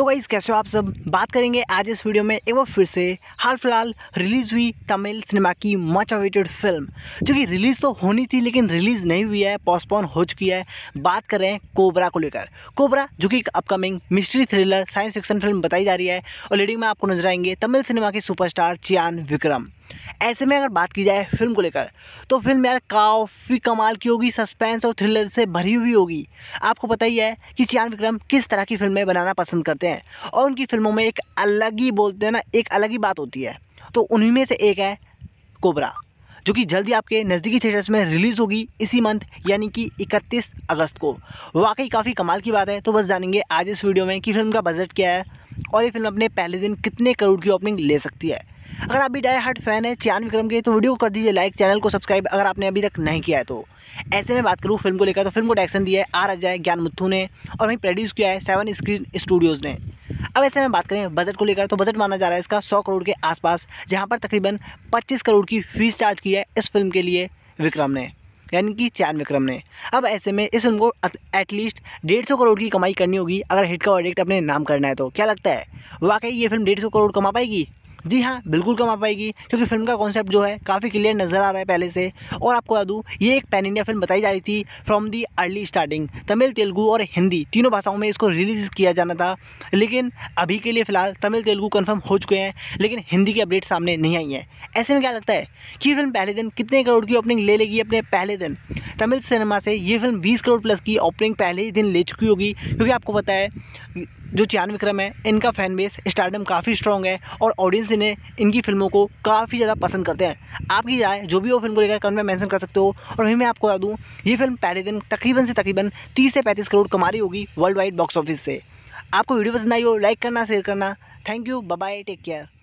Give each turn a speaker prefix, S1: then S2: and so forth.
S1: तो गाइज़ कैसे हो आप सब बात करेंगे आज इस वीडियो में एक बार फिर से हाल फिलहाल रिलीज़ हुई तमिल सिनेमा की मच अवेटेड फिल्म जो कि रिलीज़ तो होनी थी लेकिन रिलीज़ नहीं हुई है पोस्टपोन हो चुकी है बात कर रहे हैं कोबरा को लेकर कोबरा जो कि एक upcoming mystery thriller science fiction film बताई जा रही है और लीडिंग में आपको नजर आएंगे तमिल सिनेमा के सुपरस्टार चियान विक्रम ऐसे में अगर बात की जाए फिल्म को लेकर तो फिल्म यार काफ़ी कमाल की होगी सस्पेंस और थ्रिलर से भरी हुई होगी आपको पता ही है कि चियान विक्रम किस तरह की फिल्में बनाना पसंद करते हैं और उनकी फिल्मों में एक अलग ही बोलते हैं ना एक अलग ही बात होती है तो उन्हीं में से एक है कोबरा जो कि जल्दी आपके नज़दीकी थिएटर्स में रिलीज़ होगी इसी मंथ यानी कि 31 अगस्त को वाकई काफ़ी कमाल की बात है तो बस जानेंगे आज इस वीडियो में कि फिल्म का बजट क्या है और ये फिल्म अपने पहले दिन कितने करोड़ की ओपनिंग ले सकती है अगर आप भी डाई हार्ट फैन है चियान विक्रम के तो वीडियो को कर दीजिए लाइक चैनल को सब्सक्राइब अगर आपने अभी तक नहीं किया है तो ऐसे में बात करूँ फिल्म को लेकर तो फिल्म को डायरेक्शन दिया है आर अजय ज्ञान मुथू ने और वहीं प्रोड्यूस किया है सेवन स्क्रीन स्टूडियोज़ ने अब ऐसे में बात करें बजट को लेकर तो बजट माना जा रहा है इसका सौ करोड़ के आसपास जहाँ पर तकरीबन पच्चीस करोड़ की फीस चार्ज की है इस फिल्म के लिए विक्रम ने यानी कि चैन विक्रम ने अब ऐसे में इस फिल्म को एटलीस्ट डेढ़ सौ करोड़ की कमाई करनी होगी अगर हिट का वर्डिक्ट अपने नाम करना है तो क्या लगता है वाकई ये फिल्म डेढ़ सौ करोड़ कमा पाएगी जी हाँ बिल्कुल कमा पाएगी क्योंकि फिल्म का कॉन्सेप्ट जो है काफ़ी क्लियर नज़र आ रहा है पहले से और आपको बता दूँ ये एक पैन इंडिया फिल्म बताई जा रही थी from the early starting Tamil Telugu और हिंदी तीनों भाषाओं में इसको रिलीज़ किया जाना था लेकिन अभी के लिए फ़िलहाल तमिल तेलुगू कन्फर्म हो चुके हैं लेकिन हिंदी की अपडेट सामने नहीं आई है ऐसे में क्या लगता है कि फिल्म पहले दिन कितने करोड़ की ओपनिंग ले लेगी अपने पहले दिन तमिल सिनेमा से ये फिल्म 20 करोड़ प्लस की ओपनिंग पहले ही दिन ले चुकी होगी क्योंकि आपको पता है जो चियान विक्रम है इनका फैन बेस स्टारडम काफ़ी स्ट्रॉन्ग है और ऑडियंस इन्हें इनकी फिल्मों को काफ़ी ज़्यादा पसंद करते हैं आपकी राय जो भी वो फिल्म को लेकर कमेंट में मेंशन कर सकते हो और वहीं मैं आपको बता दूँ ये फिल्म पहले दिन तकरीबन से तकरीबन तीस से पैंतीस करोड़ कमा रही होगी वर्ल्ड वाइड बॉक्स ऑफिस से आपको वीडियो पसंद आई हो लाइक करना शेयर करना thank you bye take care